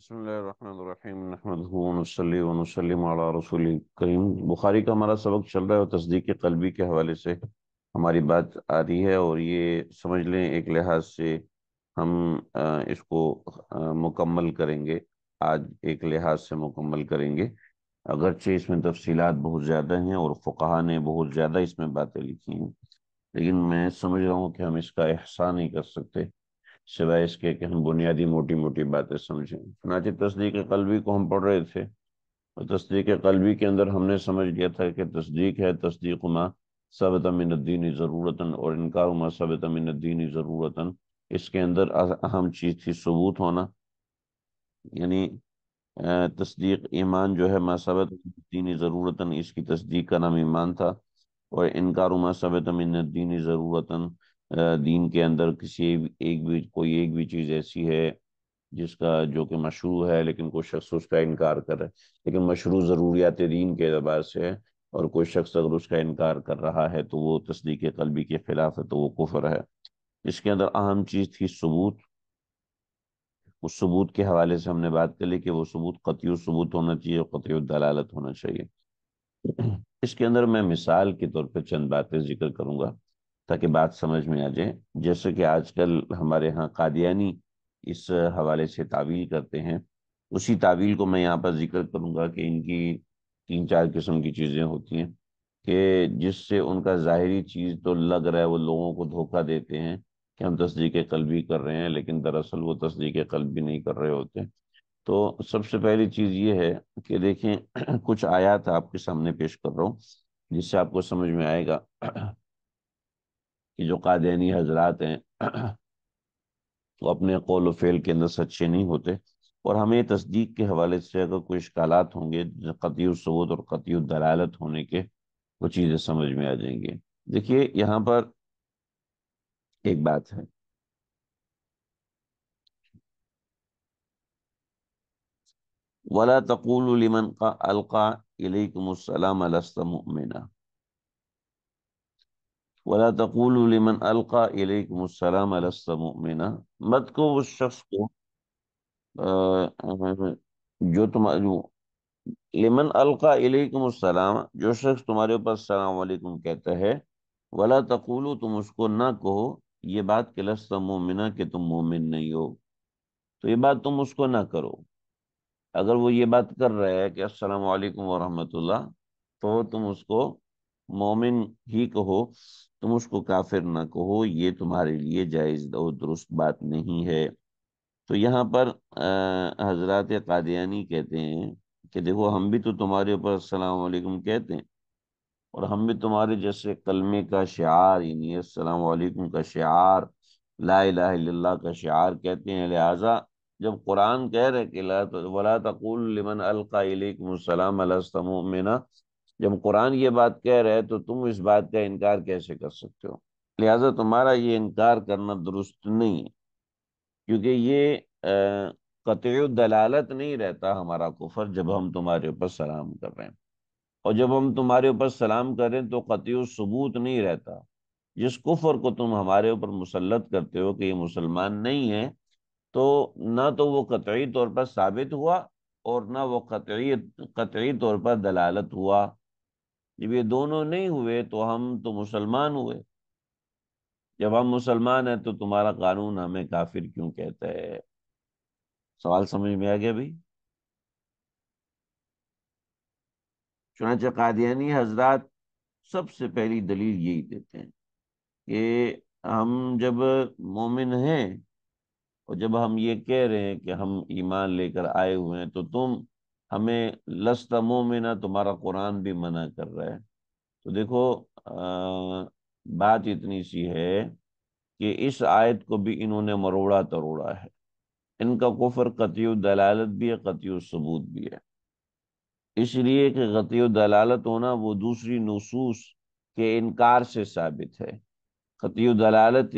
بسم اللہ الرحمن الرحیم وسّلم علی رسول کریم بخاری کا ہمارا سبق چل رہا ہے اور تصدیق قلبی کے حوالے سے ہماری بات آ رہی ہے اور یہ سمجھ لیں ایک لحاظ سے ہم اس کو مکمل کریں گے آج ایک لحاظ سے مکمل کریں گے اگرچہ اس میں تفصیلات بہت زیادہ ہیں اور فقہ نے بہت زیادہ اس میں باتیں لکھی ہیں لیکن میں سمجھ رہا ہوں کہ ہم اس کا احسان نہیں کر سکتے سوائے اس کے کہ ہم بنیادی موٹی موٹی باتیں سمجھیں چنانچہ تصدیق قلبی کو ہم پڑھ رہے تھے اور تصدیق قلبی کے اندر ہم نے سمجھ لیا تھا کہ تصدیق ہے تصدیق ما من الدین ضرورتاً اور انکار ما من الدین ضرورتاً اس کے اندر اہم چیز تھی ثبوت ہونا یعنی تصدیق ایمان جو ہے ما من دینی ضرورتاً اس کی تصدیق کا نام ایمان تھا اور انکار ما من الدین ضرورتاً دین کے اندر کسی ایک بھی کوئی ایک بھی چیز ایسی ہے جس کا جو کہ مشروع ہے لیکن کوئی شخص اس کا انکار کر رہا ہے لیکن مشروع ضروریات دین کے اعتبار سے ہے اور کوئی شخص اگر اس کا انکار کر رہا ہے تو وہ تصدیق قلبی کے خلاف ہے تو وہ کفر ہے اس کے اندر اہم چیز تھی ثبوت اس ثبوت کے حوالے سے ہم نے بات کر لی کہ وہ ثبوت قطعی ثبوت ہونا چاہیے قطعی دلالت ہونا چاہیے اس کے اندر میں مثال کے طور پہ چند باتیں ذکر کروں گا تاکہ بات سمجھ میں آ جائے جیسے کہ آج کل ہمارے ہاں قادیانی اس حوالے سے تعویل کرتے ہیں اسی تعویل کو میں یہاں پر ذکر کروں گا کہ ان کی تین چار قسم کی چیزیں ہوتی ہیں کہ جس سے ان کا ظاہری چیز تو لگ رہا ہے وہ لوگوں کو دھوکہ دیتے ہیں کہ ہم تصدیق قلبی کر رہے ہیں لیکن دراصل وہ تصدیق قلبی نہیں کر رہے ہوتے تو سب سے پہلی چیز یہ ہے کہ دیکھیں کچھ آیات آپ کے سامنے پیش کر رہا ہوں جس سے آپ کو سمجھ میں آئے گا کہ جو قادینی حضرات ہیں تو اپنے قول و فعل کے اندر سچے نہیں ہوتے اور ہمیں تصدیق کے حوالے سے اگر کوئی اشکالات ہوں گے قطعی ثبوت اور قطعی دلالت ہونے کے وہ چیزیں سمجھ میں آ جائیں گے دیکھیے یہاں پر ایک بات ہے ولا تقول کا إِلَيْكُمُ السَّلَامَ السلام علسمہ لِمَنْ أَلْقَى إِلَيْكُمُ السلام لَسْتَ مُؤْمِنَا مت کو اس شخص کو جو لمن القا إِلَيْكُمُ السلام جو شخص تمہارے اوپر السلام علیکم کہتا ہے ولا تَقُولُ تم اس کو نہ کہو یہ بات کہ لَسْتَ مُؤْمِنَا کہ تم مومن نہیں ہو تو یہ بات تم اس کو نہ کرو اگر وہ یہ بات کر رہے کہ السلام علیکم ورحمت اللہ تو تم اس کو مومن ہی کہو تم اس کو کافر نہ کہو یہ تمہارے لیے جائز درست بات نہیں ہے تو یہاں پر حضرات قادیانی کہتے ہیں کہ دیکھو ہم بھی تو تمہارے اوپر السلام علیکم کہتے ہیں اور ہم بھی تمہارے جیسے کلمے کا شعار یعنی السلام علیکم کا شعار لا الہ الا اللہ کا شعار کہتے ہیں لہٰذا جب قرآن کہہ رہے کہ لا تقول لمن القا علیکم السلام کہنا جب قرآن یہ بات کہہ رہے تو تم اس بات کا انکار کیسے کر سکتے ہو لہذا تمہارا یہ انکار کرنا درست نہیں ہے کیونکہ یہ قطع دلالت نہیں رہتا ہمارا کفر جب ہم تمہارے اوپر سلام کر رہے ہیں اور جب ہم تمہارے اوپر سلام کریں تو قطع ثبوت نہیں رہتا جس کفر کو تم ہمارے اوپر مسلط کرتے ہو کہ یہ مسلمان نہیں ہے تو نہ تو وہ قطعی طور پر ثابت ہوا اور نہ وہ قطعی قطعی طور پر دلالت ہوا جب یہ دونوں نہیں ہوئے تو ہم تو مسلمان ہوئے جب ہم مسلمان ہیں تو تمہارا قانون ہمیں کافر کیوں کہتا ہے سوال سمجھ میں آ گیا بھائی چنانچہ قادیانی حضرات سب سے پہلی دلیل یہی دیتے ہیں کہ ہم جب مومن ہیں اور جب ہم یہ کہہ رہے ہیں کہ ہم ایمان لے کر آئے ہوئے ہیں تو تم ہمیں لست مومنا تمہارا قرآن بھی منع کر رہا ہے تو دیکھو بات اتنی سی ہے کہ اس آیت کو بھی انہوں نے مروڑا تروڑا ہے ان کا کفر و دلالت بھی ہے و ثبوت بھی ہے اس لیے کہ و دلالت ہونا وہ دوسری نصوص کے انکار سے ثابت ہے دلالت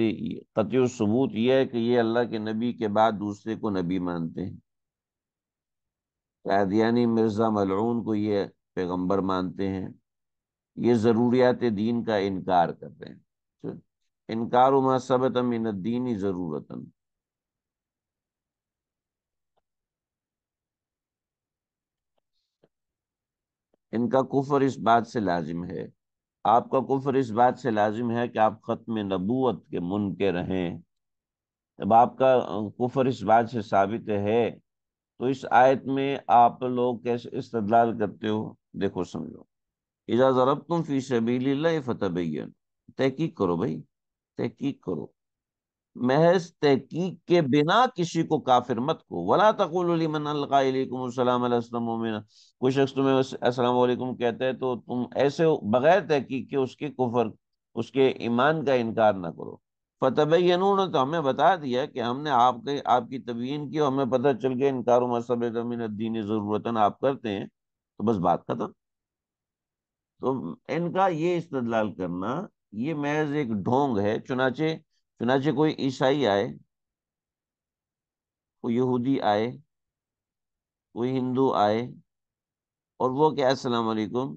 قطعی و ثبوت یہ ہے کہ یہ اللہ کے نبی کے بعد دوسرے کو نبی مانتے ہیں قیدیانی مرزا ملعون کو یہ پیغمبر مانتے ہیں یہ ضروریات دین کا انکار کرتے ہیں انکار ما ثبت من ضرورت ان کا کفر اس بات سے لازم ہے آپ کا کفر اس بات سے لازم ہے کہ آپ ختم نبوت کے منکر ہیں اب آپ کا کفر اس بات سے ثابت ہے تو اس آیت میں آپ لوگ کیسے استدلال کرتے ہو دیکھو سمجھو اذا فی سبیل اللہ فتبین تحقیق کرو بھائی تحقیق کرو محض تحقیق کے بنا کسی کو کافر مت کو ولا تقول علی من اللہ علیہ السلام علیہ السلام کوئی شخص تمہیں السلام علیکم کہتا ہے تو تم ایسے بغیر تحقیق کے اس کے کفر اس کے ایمان کا انکار نہ کرو فتب نے تو ہمیں بتا دیا کہ ہم نے آپ کے آپ کی تبین کی اور ہمیں پتہ چل گیا انکار و کاروں من الدین ضرورت آپ کرتے ہیں تو بس بات ختم تو ان کا یہ استدلال کرنا یہ محض ایک ڈھونگ ہے چنانچہ چنانچہ کوئی عیسائی آئے کوئی یہودی آئے کوئی ہندو آئے اور وہ کہ السلام علیکم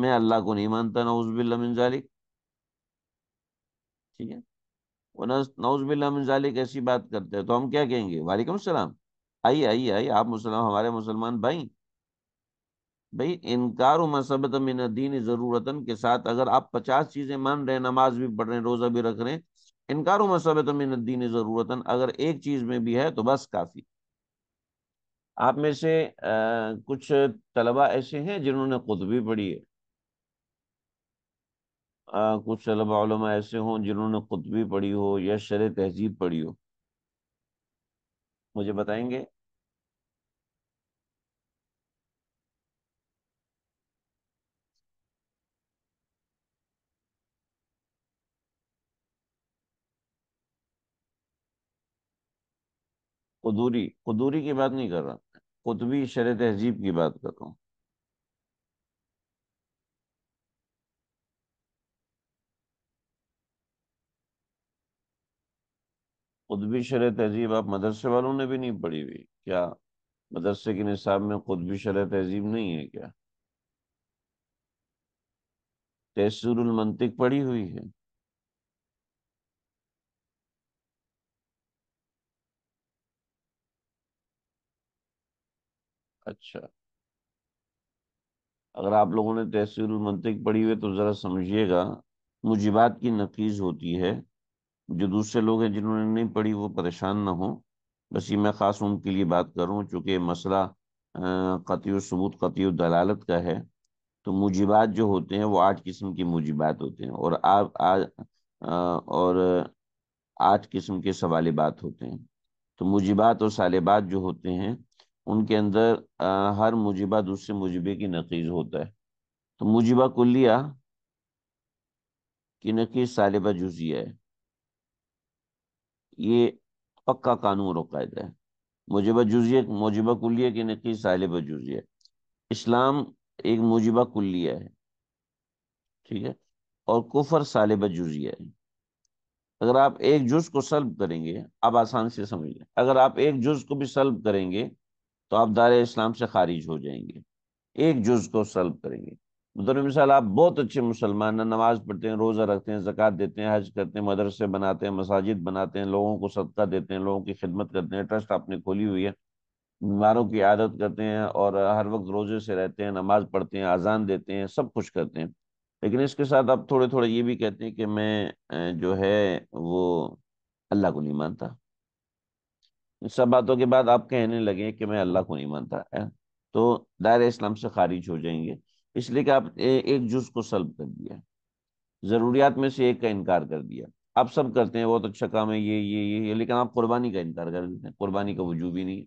میں اللہ کو نہیں مانتا نا اس اللہ ذالک ٹھیک ہے نوز ایسی بات کرتے ہیں تو ہم کیا کہیں گے وعلیکم السلام آئیے آئیے آئیے آپ مسلم ہمارے مسلمان بھائی بھائی انکار و مثبت من دین کے ساتھ اگر آپ پچاس چیزیں مان رہے ہیں نماز بھی پڑھ رہے ہیں روزہ بھی رکھ رہے ہیں انکار و مثبت من دین ضرورت اگر ایک چیز میں بھی ہے تو بس کافی آپ میں سے کچھ طلبہ ایسے ہیں جنہوں نے خود بھی پڑھی ہے کچھ علم علماء ایسے ہوں جنہوں نے قطبی پڑھی ہو یا شرح تہذیب پڑھی ہو مجھے بتائیں گے قدوری قدوری کی بات نہیں کر رہا قطبی شرح تہذیب کی بات کر رہا ہوں قدبی شرع شرح تہذیب آپ مدرسے والوں نے بھی نہیں پڑھی ہوئی کیا مدرسے کے نصاب میں قدبی شرع شرح تہذیب نہیں ہے کیا تیسر المنطق پڑھی ہوئی ہے اچھا اگر آپ لوگوں نے تحصیل المنطق پڑھی ہوئے تو ذرا سمجھیے گا مجبات کی نقیز ہوتی ہے جو دوسرے لوگ ہیں جنہوں نے نہیں پڑھی وہ پریشان نہ ہوں بس یہ میں خاص ان کے لیے بات کروں چونکہ مسئلہ قطع و ثبوت قطع و دلالت کا ہے تو موجبات جو ہوتے ہیں وہ آٹھ قسم کی موجبات ہوتے ہیں اور اور آٹھ قسم کے بات ہوتے ہیں تو موجبات اور سالبات جو ہوتے ہیں ان کے اندر ہر موجبہ دوسرے موجبے کی نقیز ہوتا ہے تو موجبہ کلیہ کی نقیز سالبہ جزیہ ہے یہ پکا قانون اور قاعدہ ہے موجبہ جزیہ موجبہ کلیہ کی نقی سالب جزیہ اسلام ایک موجبہ کلیہ ہے ٹھیک ہے اور کفر سالب جزیہ ہے اگر آپ ایک جز کو سلب کریں گے آپ آسان سے سمجھ لیں اگر آپ ایک جز کو بھی سلب کریں گے تو آپ دار اسلام سے خارج ہو جائیں گے ایک جز کو سلب کریں گے مطلب مثال آپ بہت اچھے مسلمان ہیں نماز پڑھتے ہیں روزہ رکھتے ہیں زکوٰۃ دیتے ہیں حج کرتے ہیں مدرسے بناتے ہیں مساجد بناتے ہیں لوگوں کو صدقہ دیتے ہیں لوگوں کی خدمت کرتے ہیں ٹرسٹ آپ نے کھولی ہوئی ہے بیماروں کی عادت کرتے ہیں اور ہر وقت روزے سے رہتے ہیں نماز پڑھتے ہیں آزان دیتے ہیں سب کچھ کرتے ہیں لیکن اس کے ساتھ آپ تھوڑے تھوڑے یہ بھی کہتے ہیں کہ میں جو ہے وہ اللہ کو نہیں مانتا ان سب باتوں کے بعد آپ کہنے لگے کہ میں اللہ کو نہیں مانتا تو دائرہ اسلام سے خارج ہو جائیں گے اس لیے کہ آپ ایک جز کو سلب کر دیا ضروریات میں سے ایک کا انکار کر دیا آپ سب کرتے ہیں بہت اچھا کام ہے یہ یہ یہ لیکن آپ قربانی کا انکار کر دیتے ہیں قربانی کا وجوب ہی نہیں ہے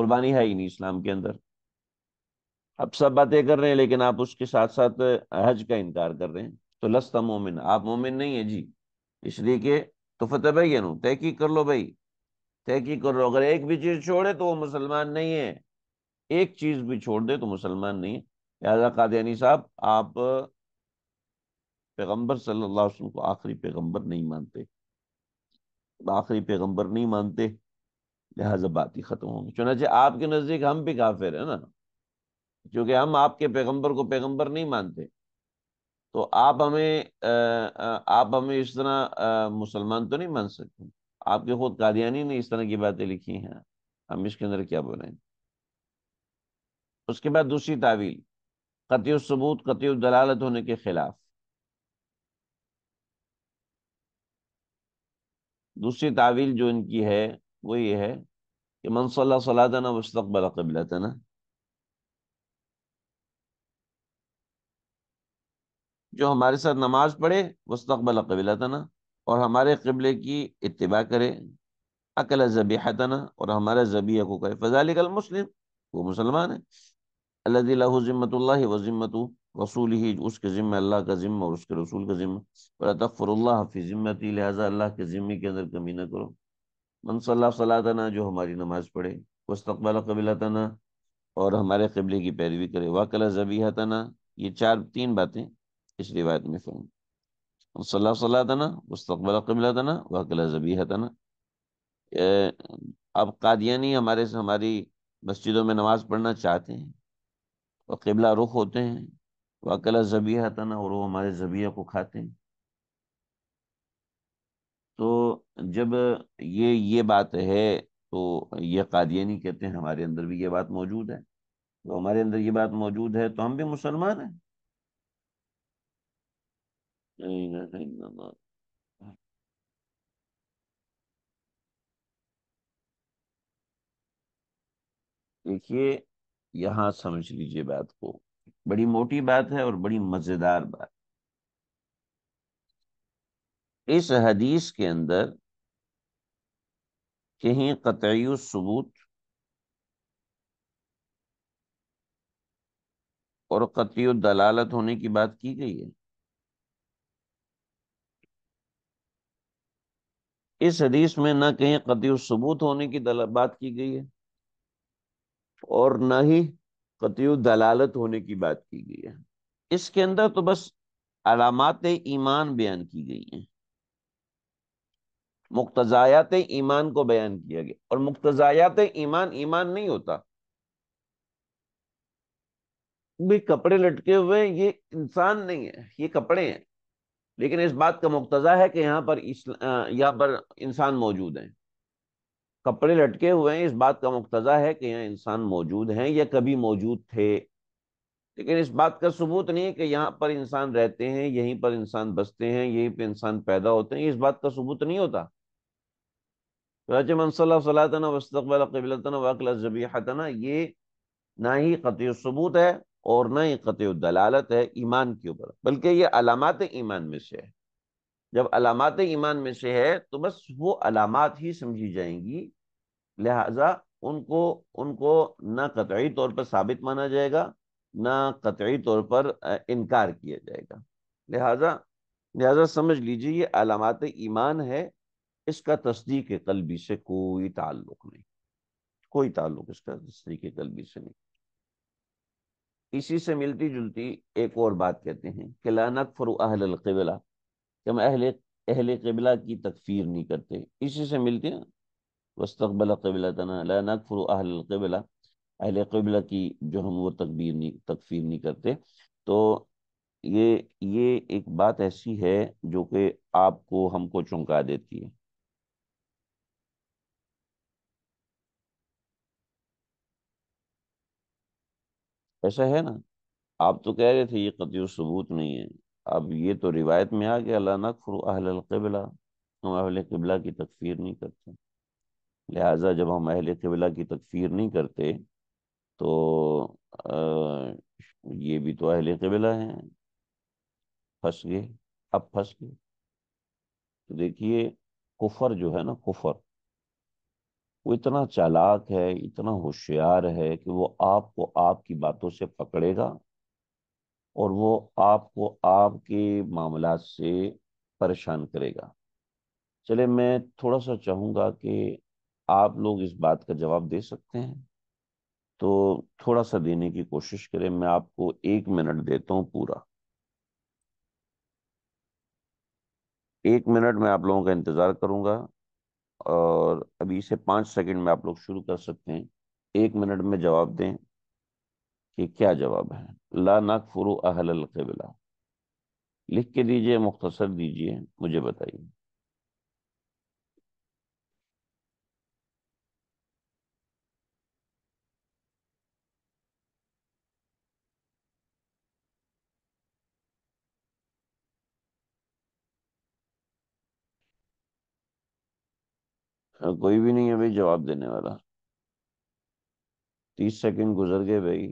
قربانی ہے ہی نہیں اسلام کے اندر آپ سب باتیں کر رہے ہیں لیکن آپ اس کے ساتھ ساتھ حج کا انکار کر رہے ہیں تو لستا مومن آپ مومن نہیں ہیں جی اس لیے کہ تو فتح بھائی نو تحقیق کر لو بھائی تحقیق کر لو اگر ایک بھی چیز چھوڑے تو وہ مسلمان نہیں ہے ایک چیز بھی چھوڑ دے تو مسلمان نہیں ہے لہٰذا قادیانی صاحب آپ پیغمبر صلی اللہ علیہ وسلم کو آخری پیغمبر نہیں مانتے آخری پیغمبر نہیں مانتے لہٰذا بات ہی ختم ہوگی چنانچہ آپ کے نزدیک ہم بھی کافر ہیں نا کیونکہ ہم آپ کے پیغمبر کو پیغمبر نہیں مانتے تو آپ ہمیں آپ ہمیں اس طرح مسلمان تو نہیں مان سکتے آپ کے خود قادیانی نے اس طرح کی باتیں لکھی ہیں ہم اس کے اندر کیا بولیں اس کے بعد دوسری تعویل قطع ثبوت قطع دلالت ہونے کے خلاف دوسری تعویل جو ان کی ہے وہ یہ ہے کہ من صلی اللہ صلاحب قبلتنا جو ہمارے ساتھ نماز پڑھے مستقبل قبل اور ہمارے قبلے کی اتباع کرے اقلی ذبی اور ہمارے ذبیح کو کرے فضا مسلم وہ مسلمان ہے اللہد اللہ و ذمت اللہ و ذمت رسول ہی اس کے ذمہ اللہ کا ذمہ اور اس کے رسول کا ذمہ ولا تغفر اللہ فی ذمتی لہٰذا اللہ کے ذمے کے اندر کمی نہ کرو صلی اللہ صلاۃنہ جو ہماری نماز پڑھے مستقبل قبیل عطانہ اور ہمارے قبلے کی پیروی کرے ولا ذبی حتنہ یہ چار تین باتیں اس روایت میں فرم صلی اللہ صلاح تعینہ مستقبل قبیل عطنٰ و کل ذبیحطانہ اب قادیانی ہمارے سے ہماری مسجدوں میں نماز پڑھنا چاہتے ہیں وہ قبلہ رخ ہوتے ہیں وہ اکیلا تھا نا اور وہ ہمارے کو کھاتے ہیں تو جب یہ یہ بات ہے تو یہ قادیانی نہیں کہتے ہیں ہمارے اندر بھی یہ بات موجود ہے تو ہمارے اندر یہ بات موجود ہے تو ہم بھی مسلمان ہیں دیکھیے یہاں سمجھ لیجئے بات کو بڑی موٹی بات ہے اور بڑی مزیدار بات اس حدیث کے اندر کہیں قطعی ثبوت اور قطعی دلالت ہونے کی بات کی گئی ہے اس حدیث میں نہ کہیں قطعی ثبوت ہونے کی بات کی گئی ہے اور نہ ہی قطعی دلالت ہونے کی بات کی گئی ہے اس کے اندر تو بس علامات ایمان بیان کی گئی ہیں مقتضایات ایمان کو بیان کیا گیا اور مقتضایات ایمان ایمان نہیں ہوتا بھی کپڑے لٹکے ہوئے یہ انسان نہیں ہے یہ کپڑے ہیں لیکن اس بات کا مقتضا ہے کہ یہاں پر یہاں پر انسان موجود ہیں کپڑے لٹکے ہوئے ہیں اس بات کا مقتض ہے کہ یہاں انسان موجود ہیں یا کبھی موجود تھے لیکن اس بات کا ثبوت نہیں ہے کہ یہاں پر انسان رہتے ہیں یہیں پر انسان بستے ہیں یہیں پہ انسان پیدا ہوتے ہیں اس بات کا ثبوت نہیں ہوتا صلاح وزبہ یہ نہ ہی قطع ثبوت ہے اور نہ ہی قطع دلالت ہے ایمان کے اوپر بلکہ یہ علامات ایمان میں سے ہے جب علامات ایمان میں سے ہے تو بس وہ علامات ہی سمجھی جائیں گی لہٰذا ان کو ان کو نہ قطعی طور پر ثابت مانا جائے گا نہ قطعی طور پر انکار کیا جائے گا لہٰذا لہٰذا سمجھ لیجیے یہ علامات ایمان ہے اس کا تصدیق قلبی سے کوئی تعلق نہیں کوئی تعلق اس کا تصدیق قلبی سے نہیں اسی سے ملتی جلتی ایک اور بات کہتے ہیں کہ لانک فرو اہل القبلہ کہ ہم اہل اہل قبلہ کی تکفیر نہیں کرتے اسی سے ملتے ملتی نا مستقبل لا قبلہ اہل قبلہ کی جو ہم وہ تکبیر نہیں تکفیر نہیں کرتے تو یہ یہ ایک بات ایسی ہے جو کہ آپ کو ہم کو چونکا دیتی ہے ایسا ہے نا آپ تو کہہ رہے تھے یہ قطع و ثبوت نہیں ہے اب یہ تو روایت میں آ گیا اللہ نقفر اہل القبلہ ہم اہل قبلہ کی تکفیر نہیں کرتے لہٰذا جب ہم اہل قبلہ کی تکفیر نہیں کرتے تو یہ بھی تو اہل قبلہ ہیں پھنس گئے اب پھنس گئے تو دیکھیے کفر جو ہے نا کفر وہ اتنا چالاک ہے اتنا ہوشیار ہے کہ وہ آپ کو آپ کی باتوں سے پکڑے گا اور وہ آپ کو آپ کے معاملات سے پریشان کرے گا چلے میں تھوڑا سا چاہوں گا کہ آپ لوگ اس بات کا جواب دے سکتے ہیں تو تھوڑا سا دینے کی کوشش کریں میں آپ کو ایک منٹ دیتا ہوں پورا ایک منٹ میں آپ لوگوں کا انتظار کروں گا اور ابھی سے پانچ سیکنڈ میں آپ لوگ شروع کر سکتے ہیں ایک منٹ میں جواب دیں کیا جواب ہے لا نق اہل القبلہ لکھ کے دیجئے مختصر دیجئے مجھے بتائیے ہاں، کوئی بھی نہیں ہے بھائی جواب دینے والا تیس سیکنڈ گزر گئے بھائی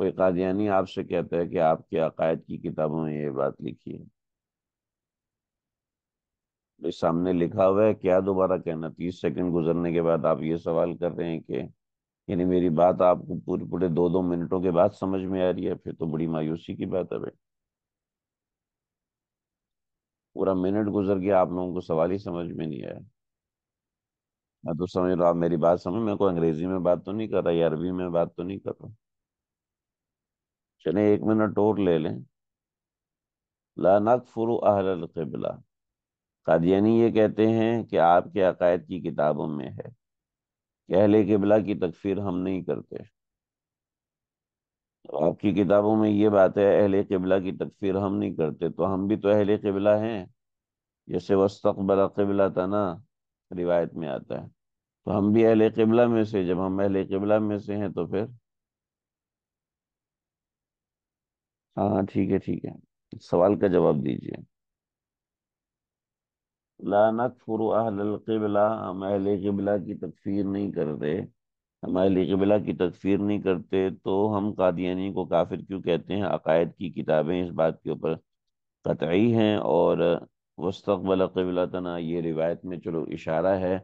کوئی قادیانی آپ سے کہتا ہے کہ آپ کے عقائد کی کتابوں میں یہ بات لکھی ہے سامنے لکھا ہوا ہے کیا دوبارہ کہنا تیس سیکنڈ گزرنے کے بعد آپ یہ سوال کر رہے ہیں کہ یعنی میری بات آپ کو پورے پورے دو دو منٹوں کے بعد سمجھ میں آ رہی ہے پھر تو بڑی مایوسی کی بات ہے بھائی پورا منٹ گزر گیا آپ لوگوں کو سوال ہی سمجھ میں نہیں آیا میں تو سمجھ رہا آپ میری بات سمجھ میں کوئی انگریزی میں بات تو نہیں کر رہا یا عربی میں بات تو نہیں کر رہا چلیں ایک منٹ اور لے لیں لا فرو اہل القبلہ قادیانی یہ کہتے ہیں کہ آپ کے عقائد کی کتابوں میں ہے کہ اہل قبلہ کی تکفیر ہم نہیں کرتے آپ کی کتابوں میں یہ بات ہے اہل قبلہ کی تکفیر ہم نہیں کرتے تو ہم بھی تو اہل قبلہ ہیں جیسے وستقبل قبلہ تنا روایت میں آتا ہے تو ہم بھی اہل قبلہ میں سے جب ہم اہل قبلہ میں سے ہیں تو پھر ہاں ٹھیک ہے ٹھیک ہے سوال کا جواب دیجیے اہل القبلہ ہم اہل قبلا کی تکفیر نہیں کرتے ہم اہل قبلا کی تکفیر نہیں کرتے تو ہم قادیانی کو کافر کیوں کہتے ہیں عقائد کی کتابیں اس بات کے اوپر قطعی ہیں اور مستقبل القب تنا یہ روایت میں چلو اشارہ ہے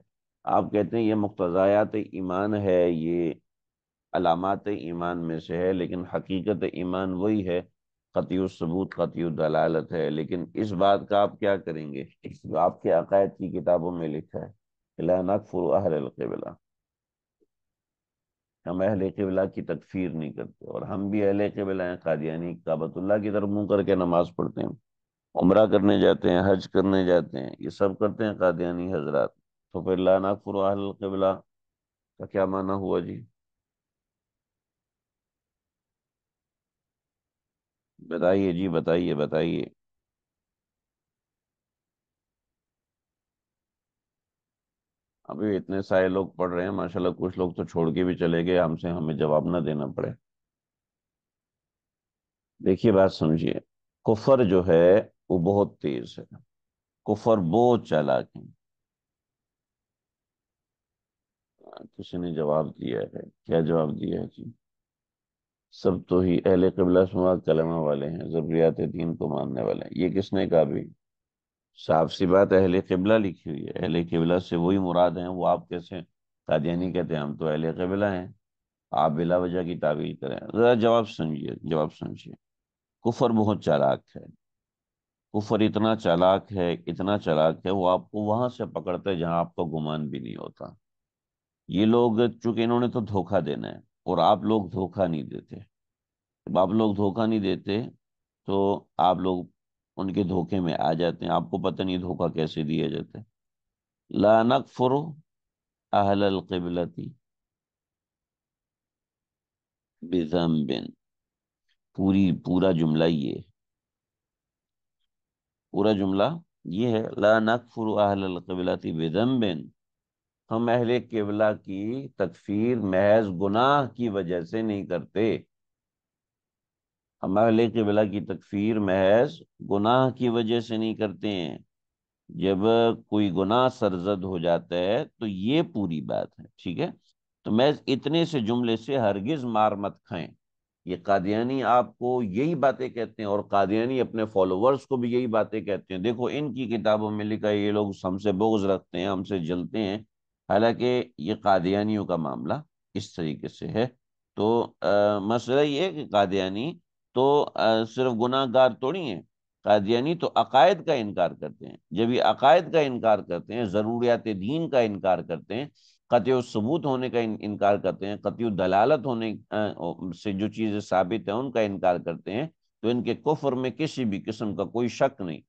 آپ کہتے ہیں یہ مقتضیات ایمان ہے یہ علامات ایمان میں سے ہے لیکن حقیقت ایمان وہی ہے ثبوت قطعی دلالت ہے لیکن اس بات کا آپ کیا کریں گے آپ کے عقائد کی کتابوں میں لکھا ہے أَهْلِ فراہب ہم اہل قبلہ کی تکفیر نہیں کرتے اور ہم بھی اہل ہیں قادیانی یعنی قابط اللہ کی طرف منہ کر کے نماز پڑھتے ہیں عمرہ کرنے جاتے ہیں حج کرنے جاتے ہیں یہ سب کرتے ہیں قادیانی حضرات تو پھر لا نقفر اہل قبلا کا کیا معنی ہوا جی بتائیے جی بتائیے بتائیے ابھی اتنے سارے لوگ پڑھ رہے ہیں ماشاء اللہ کچھ لوگ تو چھوڑ کے بھی چلے گئے ہم سے ہمیں جواب نہ دینا پڑے دیکھیے بات سمجھیے کفر جو ہے وہ بہت تیز ہے کفر بہت چالاک ہے کسی نے جواب دیا ہے کیا جواب دیا ہے جی سب تو ہی اہل قبلہ کلمہ والے ہیں ضروریات دین کو ماننے والے ہیں یہ کس نے کہا بھی صاف سی بات اہل قبلہ لکھی ہوئی ہے اہل قبلہ سے وہی مراد ہیں وہ آپ کیسے قادیانی کہتے ہیں ہم تو اہل قبلہ ہیں آپ بلا وجہ کی تعبیر کریں ذرا جواب سمجھیے جواب سمجھیے کفر بہت چالاک ہے کفر اتنا چالاک ہے اتنا چالاک ہے وہ آپ کو وہاں سے پکڑتے جہاں آپ کو گمان بھی نہیں ہوتا یہ لوگ چونکہ انہوں نے تو دھوکہ دینا ہے اور آپ لوگ دھوکہ نہیں دیتے جب آپ لوگ دھوکہ نہیں دیتے تو آپ لوگ ان کے دھوکے میں آ جاتے ہیں آپ کو پتہ نہیں دھوکہ کیسے دیا جاتا ہے لا نقفر اہل القبلتی قبلاتی بزم پوری پورا جملہ یہ پورا جملہ یہ ہے لا نقفر اہل القبلتی بزم ہم اہل قبلہ کی تکفیر محض گناہ کی وجہ سے نہیں کرتے ہم اہل قبلہ کی تکفیر محض گناہ کی وجہ سے نہیں کرتے ہیں جب کوئی گناہ سرزد ہو جاتا ہے تو یہ پوری بات ہے ٹھیک ہے تو محض اتنے سے جملے سے ہرگز مار مت کھائیں یہ قادیانی آپ کو یہی باتیں کہتے ہیں اور قادیانی اپنے فالوورز کو بھی یہی باتیں کہتے ہیں دیکھو ان کی کتابوں میں لکھا یہ لوگ ہم سے بغض رکھتے ہیں ہم سے جلتے ہیں حالانکہ یہ قادیانیوں کا معاملہ اس طریقے سے ہے تو مسئلہ یہ کہ قادیانی تو صرف گناہ گار توڑی ہیں قادیانی تو عقائد کا انکار کرتے ہیں جب یہ عقائد کا انکار کرتے ہیں ضروریات دین کا انکار کرتے ہیں قطع و ثبوت ہونے کا انکار کرتے ہیں قطع دلالت ہونے سے جو چیزیں ثابت ہیں ان کا انکار کرتے ہیں تو ان کے کفر میں کسی بھی قسم کا کوئی شک نہیں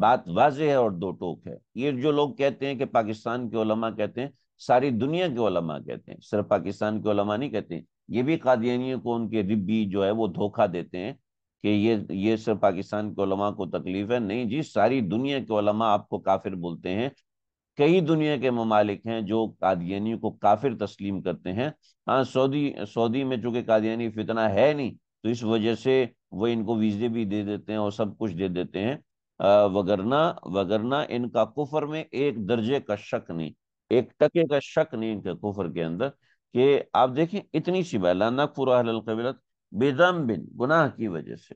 بات واضح ہے اور دو ٹوک ہے یہ جو لوگ کہتے ہیں کہ پاکستان کے علماء کہتے ہیں ساری دنیا کے علماء کہتے ہیں صرف پاکستان کے علماء نہیں کہتے ہیں یہ بھی قادیانیوں کو ان کے ربی جو ہے وہ دھوکہ دیتے ہیں کہ یہ یہ صرف پاکستان کے علماء کو تکلیف ہے نہیں جی ساری دنیا کے علماء آپ کو کافر بولتے ہیں کئی دنیا کے ممالک ہیں جو قادیانیوں کو کافر تسلیم کرتے ہیں ہاں سعودی سعودی میں چونکہ قادیانی فتنہ ہے نہیں تو اس وجہ سے وہ ان کو ویزے بھی دے دیتے ہیں اور سب کچھ دے دیتے ہیں وگرنا وگرنا ان کا کفر میں ایک درجے کا شک نہیں ایک ٹکے کا شک نہیں ان کے کفر کے اندر کہ آپ دیکھیں اتنی سی نقفر اہل بے دم بن گناہ کی وجہ سے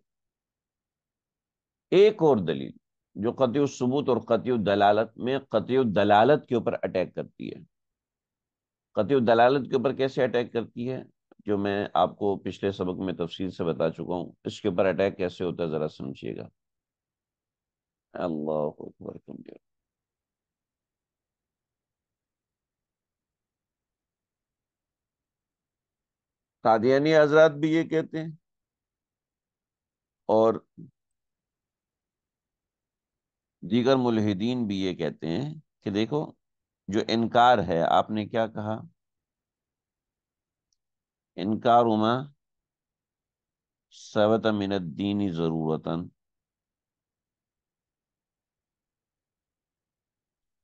ایک اور دلیل جو قطع ثبوت اور قطع دلالت میں قطع دلالت کے اوپر اٹیک کرتی ہے قطع دلالت کے اوپر کیسے اٹیک کرتی ہے جو میں آپ کو پچھلے سبق میں تفصیل سے بتا چکا ہوں اس کے اوپر اٹیک کیسے ہوتا ہے ذرا سمجھیے گا اللہ اکبر قادیانی حضرات بھی یہ کہتے ہیں اور دیگر ملحدین بھی یہ کہتے ہیں کہ دیکھو جو انکار ہے آپ نے کیا کہا انکار اما سوت من الدینی ضرورتاً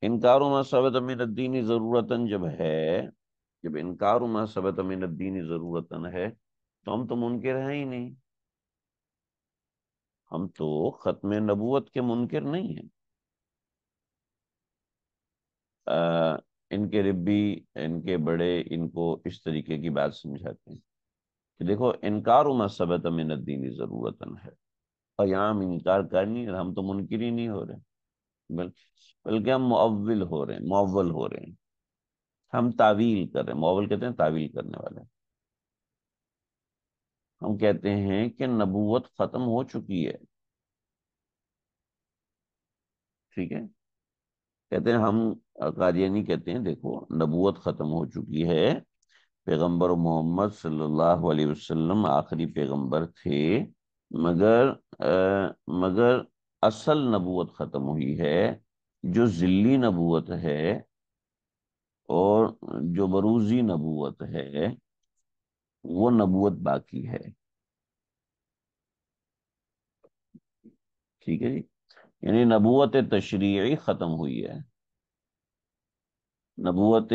انکاروں من الدین ضرورتا جب ہے جب انکار ما ثبت امین الدینی ضرورتا ہے تو ہم تو منکر ہیں ہی نہیں ہم تو ختم نبوت کے منکر نہیں ہیں ان کے ربی ان کے بڑے ان کو اس طریقے کی بات سمجھاتے ہیں کہ دیکھو انکار و ثبت من الدینی ضرورتا ہے اور یہاں ہم انکار کرنی ہے ہم تو منکر ہی نہیں ہو رہے بلکہ ہم معول ہو رہے ہیں معول ہو رہے ہیں ہم تعویل کر رہے ہیں معول کہتے ہیں تعویل کرنے والے ہم کہتے ہیں کہ نبوت ختم ہو چکی ہے ٹھیک ہے کہتے ہیں ہم قادیانی کہتے ہیں دیکھو نبوت ختم ہو چکی ہے پیغمبر محمد صلی اللہ علیہ وسلم آخری پیغمبر تھے مگر مگر اصل نبوت ختم ہوئی ہے جو ذلی نبوت ہے اور جو بروزی نبوت ہے وہ نبوت باقی ہے ٹھیک ہے جی یعنی نبوت تشریعی ختم ہوئی ہے نبوت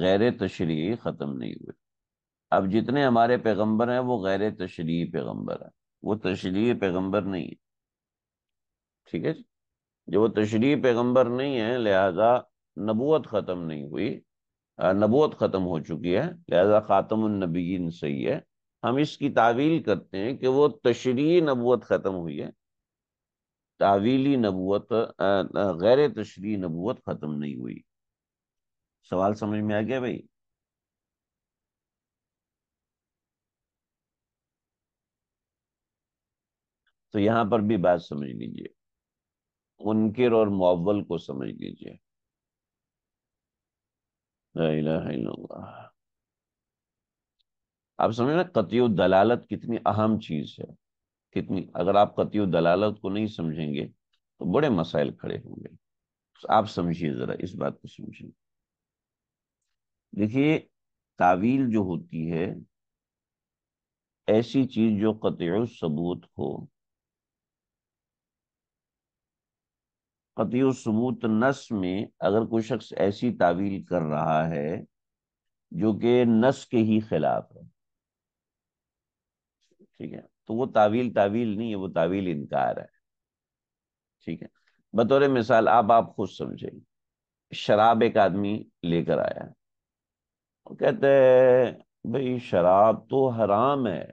غیر تشریعی ختم نہیں ہوئی اب جتنے ہمارے پیغمبر ہیں وہ غیر تشریعی پیغمبر ہیں وہ تشریعی پیغمبر نہیں ہے ٹھیک ہے جی وہ تشریح پیغمبر نہیں ہے لہذا نبوت ختم نہیں ہوئی نبوت ختم ہو چکی ہے لہذا خاتم النبیین صحیح ہے ہم اس کی تعویل کرتے ہیں کہ وہ تشریح نبوت ختم ہوئی ہے تعویلی نبوت غیر تشریح نبوت ختم نہیں ہوئی سوال سمجھ میں آ گیا بھائی تو یہاں پر بھی بات سمجھ لیجیے منکر اور معول کو سمجھ لیجیے آپ سمجھ دلالت کتنی اہم چیز ہے کتنی اگر آپ دلالت کو نہیں سمجھیں گے تو بڑے مسائل کھڑے ہوں گے آپ سمجھیے ذرا اس بات کو سمجھیں دیکھیے تعویل جو ہوتی ہے ایسی چیز جو قطع و ثبوت ہو و ثبوت نس میں اگر کوئی شخص ایسی تعویل کر رہا ہے جو کہ نس کے ہی خلاف ہے ٹھیک ہے تو وہ تعویل تعویل نہیں ہے وہ تعویل انکار ہے ٹھیک ہے بطور مثال آپ آپ خود سمجھیں شراب ایک آدمی لے کر آیا وہ کہتے ہیں بھائی شراب تو حرام ہے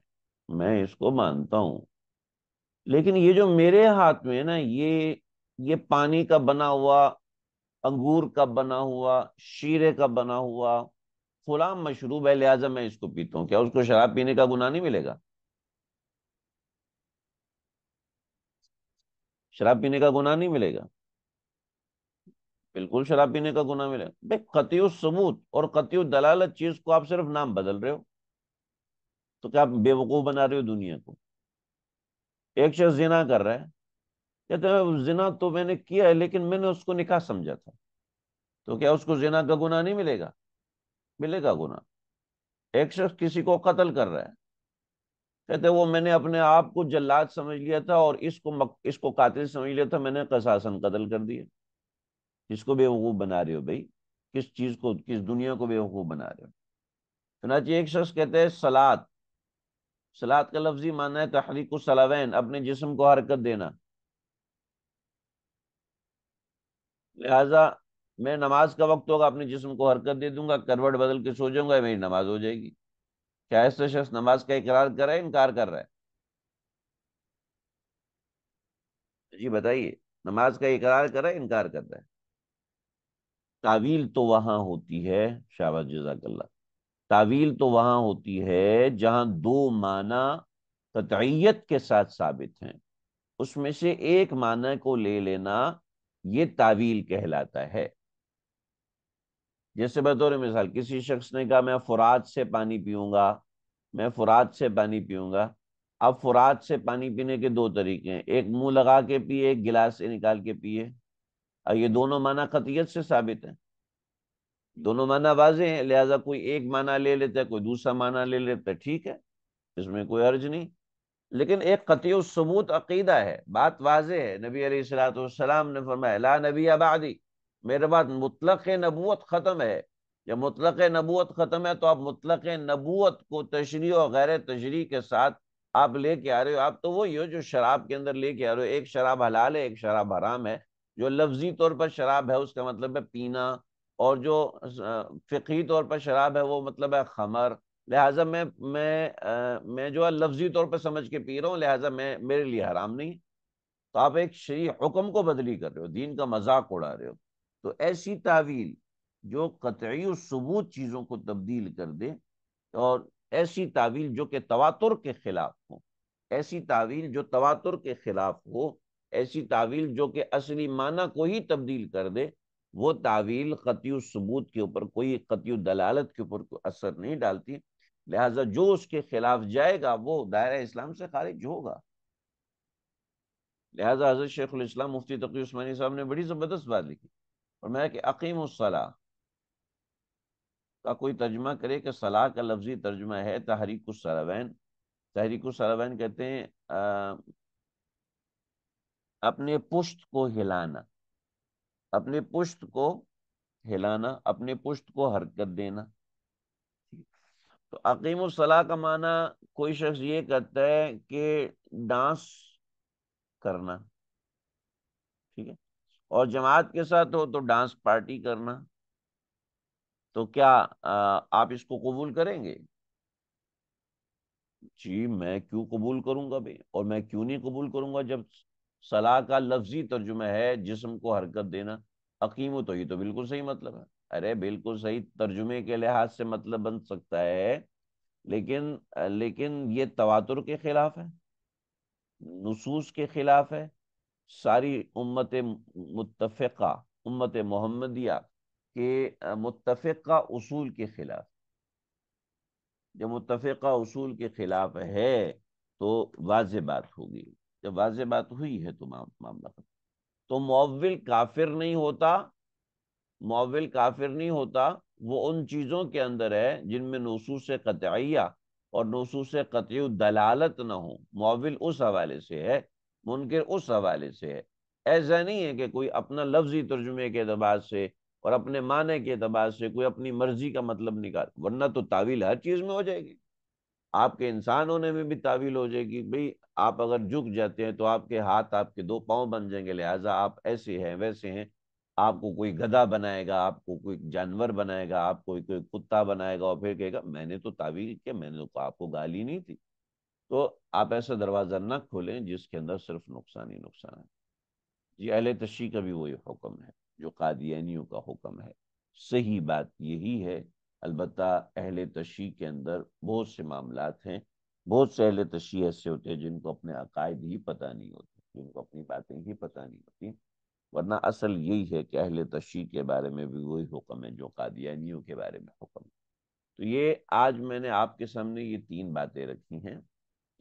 میں اس کو مانتا ہوں لیکن یہ جو میرے ہاتھ میں نا یہ یہ پانی کا بنا ہوا انگور کا بنا ہوا شیرے کا بنا ہوا کھلا مشروب ہے لہٰذا میں اس کو پیتا ہوں کیا اس کو شراب پینے کا گناہ نہیں ملے گا شراب پینے کا گناہ نہیں ملے گا بالکل شراب پینے کا گناہ ملے گا بھائی قطع ثبوت اور قطع دلالت چیز کو آپ صرف نام بدل رہے ہو تو کیا بے وقوع بنا رہے ہو دنیا کو ایک شخص زنا کر رہا ہے کہتے زنا تو میں نے کیا ہے لیکن میں نے اس کو نکاح سمجھا تھا تو کیا اس کو زنا کا گناہ نہیں ملے گا ملے گا گناہ ایک شخص کسی کو قتل کر رہا ہے کہتے وہ میں نے اپنے آپ کو جلاد سمجھ لیا تھا اور اس کو اس کو قاتل سمجھ لیا تھا میں نے قصاصن قتل کر دیا جس کو بے وقوف بنا رہے ہو بھائی کس چیز کو کس دنیا کو بے وقوف بنا رہے ہو چنانچہ ایک شخص کہتے ہیں سلاد سلاد کا لفظی معنی ہے تحریک کو سلاوین اپنے جسم کو حرکت دینا لہٰذا میں نماز کا وقت ہوگا اپنے جسم کو حرکت دے دوں گا کروٹ بدل کے سو جاؤں گا میری نماز ہو جائے گی کیا ایسا شخص نماز کا اقرار کر رہا ہے انکار کر رہا ہے جی بتائیے نماز کا اقرار کر رہا ہے انکار کر رہا ہے تعویل تو وہاں ہوتی ہے شاہباز جزاک اللہ تعویل تو وہاں ہوتی ہے جہاں دو معنی قطعیت کے ساتھ ثابت ہیں اس میں سے ایک معنی کو لے لینا یہ تعویل کہلاتا ہے جیسے بطور مثال کسی شخص نے کہا میں فرات سے پانی پیوں گا میں فرات سے پانی پیوں گا اب فرات سے پانی پینے کے دو طریقے ہیں ایک منہ لگا کے پیے ایک گلاس سے نکال کے پیئے اور یہ دونوں معنی قطیت سے ثابت ہیں دونوں معنی واضح ہیں لہٰذا کوئی ایک معنی لے لیتا ہے کوئی دوسرا معنی لے لیتا ہے ٹھیک ہے اس میں کوئی عرض نہیں لیکن ایک قطعی ثبوت عقیدہ ہے بات واضح ہے نبی علیہ والسلام نے فرمایا لا نبی آبادی میرے بعد مطلق نبوت ختم ہے جب مطلق نبوت ختم ہے تو آپ مطلق نبوت کو تشریح و غیر تشریح کے ساتھ آپ لے کے آ رہے ہو آپ تو وہی ہو جو شراب کے اندر لے کے آ رہے ہو ایک شراب حلال ہے ایک شراب حرام ہے جو لفظی طور پر شراب ہے اس کا مطلب ہے پینا اور جو فقی طور پر شراب ہے وہ مطلب ہے خمر لہٰذا میں میں میں جو ہے لفظی طور پہ سمجھ کے پی رہا ہوں لہٰذا میں میرے لیے حرام نہیں تو آپ ایک شریع حکم کو بدلی کر رہے ہو دین کا مذاق اڑا رہے ہو تو ایسی تعویل جو قطعی و ثبوت چیزوں کو تبدیل کر دے اور ایسی تعویل جو کہ تواتر کے خلاف ہو ایسی تعویل جو تواتر کے خلاف ہو ایسی تعویل جو کہ اصلی معنی کو ہی تبدیل کر دے وہ تعویل قطعی و ثبوت کے اوپر کوئی قطعی و دلالت کے اوپر کوئی اثر نہیں ڈالتی لہٰذا جو اس کے خلاف جائے گا وہ دائرہ اسلام سے خارج ہوگا لہٰذا حضرت شیخ الاسلام مفتی تقی عثمانی صاحب نے بڑی زبردست بات لکھی اور میں کہ عقیم الصلاح کا کوئی ترجمہ کرے کہ صلاح کا لفظی ترجمہ ہے تحریک الصلاوین تحریک الصلاوین کہتے ہیں اپنے پشت کو ہلانا اپنے پشت کو ہلانا اپنے پشت کو حرکت دینا تو عقیم الصلاح کا معنی کوئی شخص یہ کرتا ہے کہ ڈانس کرنا ٹھیک ہے اور جماعت کے ساتھ ہو تو ڈانس پارٹی کرنا تو کیا آپ اس کو قبول کریں گے جی میں کیوں قبول کروں گا بھائی اور میں کیوں نہیں قبول کروں گا جب صلاح کا لفظی ترجمہ ہے جسم کو حرکت دینا عقیم و تو یہ تو بالکل صحیح مطلب ہے ارے بالکل صحیح ترجمے کے لحاظ سے مطلب بن سکتا ہے لیکن لیکن یہ تواتر کے خلاف ہے نصوص کے خلاف ہے ساری امت متفقہ امت محمدیہ کے متفقہ اصول کے خلاف جب متفقہ اصول کے خلاف ہے تو واضح بات ہوگی جب واضح بات ہوئی ہے تو معاملہ تو معول کافر نہیں ہوتا معول کافر نہیں ہوتا وہ ان چیزوں کے اندر ہے جن میں نصوص قطعیہ اور نصوص قطعی دلالت نہ ہو معول اس حوالے سے ہے منکر اس حوالے سے ہے ایسا نہیں ہے کہ کوئی اپنا لفظی ترجمے کے اعتبار سے اور اپنے معنی کے اعتبار سے کوئی اپنی مرضی کا مطلب نکال ورنہ تو تعویل ہر چیز میں ہو جائے گی آپ کے انسان ہونے میں بھی تعویل ہو جائے گی بھئی آپ اگر جھک جاتے ہیں تو آپ کے ہاتھ آپ کے دو پاؤں بن جائیں گے لہٰذا آپ ایسے ہیں ویسے ہیں آپ کو کوئی گدا بنائے گا آپ کو کوئی جانور بنائے گا آپ کو کوئی کتا بنائے گا اور پھر کہے گا میں نے تو تعویل کیا میں نے آپ کو گالی نہیں تھی تو آپ ایسا دروازہ نہ کھولیں جس کے اندر صرف نقصان ہی نقصان جی اہل تشریح کا بھی وہی حکم ہے جو قادیانیوں کا حکم ہے صحیح بات یہی ہے البتہ اہل تشریح کے اندر بہت سے معاملات ہیں بہت سے اہل تشریح ایسے ہوتے ہیں جن کو اپنے عقائد ہی پتہ نہیں ہوتے جن کو اپنی باتیں ہی پتہ نہیں ہوتی ورنہ اصل یہی ہے کہ اہل تشریح کے بارے میں بھی وہی حکم ہے جو قادیانیوں کے بارے میں حکم ہے تو یہ آج میں نے آپ کے سامنے یہ تین باتیں رکھی ہیں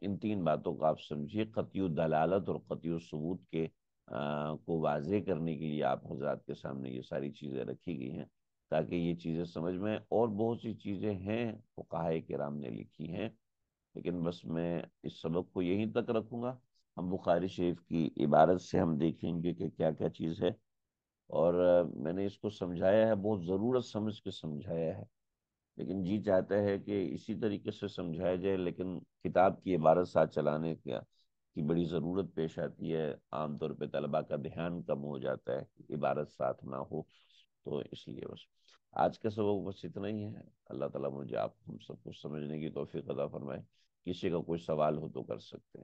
ان تین باتوں کو آپ سمجھیے قطیو دلالت اور قطیو ثبوت کے کو واضح کرنے کے لیے آپ حضرات کے سامنے یہ ساری چیزیں رکھی گئی ہیں تاکہ یہ چیزیں سمجھ میں اور بہت سی چیزیں ہیں فقاہ کرام نے لکھی ہیں لیکن بس میں اس سبق کو یہیں تک رکھوں گا ہم بخاری شریف کی عبارت سے ہم دیکھیں گے کہ کیا کیا چیز ہے اور میں نے اس کو سمجھایا ہے بہت ضرورت سمجھ کے سمجھایا ہے لیکن جی چاہتا ہے کہ اسی طریقے سے سمجھایا جائے لیکن کتاب کی عبارت ساتھ چلانے کا کی بڑی ضرورت پیش آتی ہے عام طور پہ طلبہ کا دھیان کم ہو جاتا ہے کہ عبارت ساتھ نہ ہو تو اس لیے بس آج کا سبق بس اتنا ہی ہے اللہ تعالیٰ مجھے آپ ہم سب کو سمجھنے کی توفیق عطا فرمائے کسی کا کوئی سوال ہو تو کر سکتے ہیں